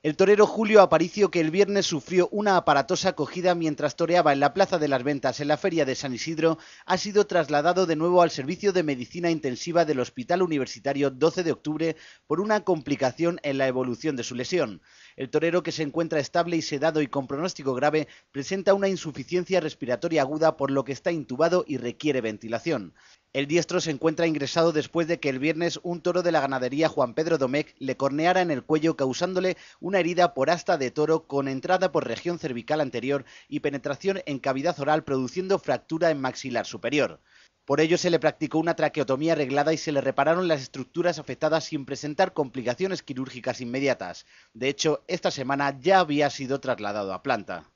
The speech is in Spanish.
El torero Julio Aparicio, que el viernes sufrió una aparatosa acogida mientras toreaba en la Plaza de las Ventas en la Feria de San Isidro, ha sido trasladado de nuevo al Servicio de Medicina Intensiva del Hospital Universitario 12 de octubre por una complicación en la evolución de su lesión. El torero, que se encuentra estable y sedado y con pronóstico grave, presenta una insuficiencia respiratoria aguda por lo que está intubado y requiere ventilación. El diestro se encuentra ingresado después de que el viernes un toro de la ganadería Juan Pedro Domecq le corneara en el cuello causándole una herida por asta de toro con entrada por región cervical anterior y penetración en cavidad oral produciendo fractura en maxilar superior. Por ello se le practicó una traqueotomía arreglada y se le repararon las estructuras afectadas sin presentar complicaciones quirúrgicas inmediatas. De hecho, esta semana ya había sido trasladado a planta.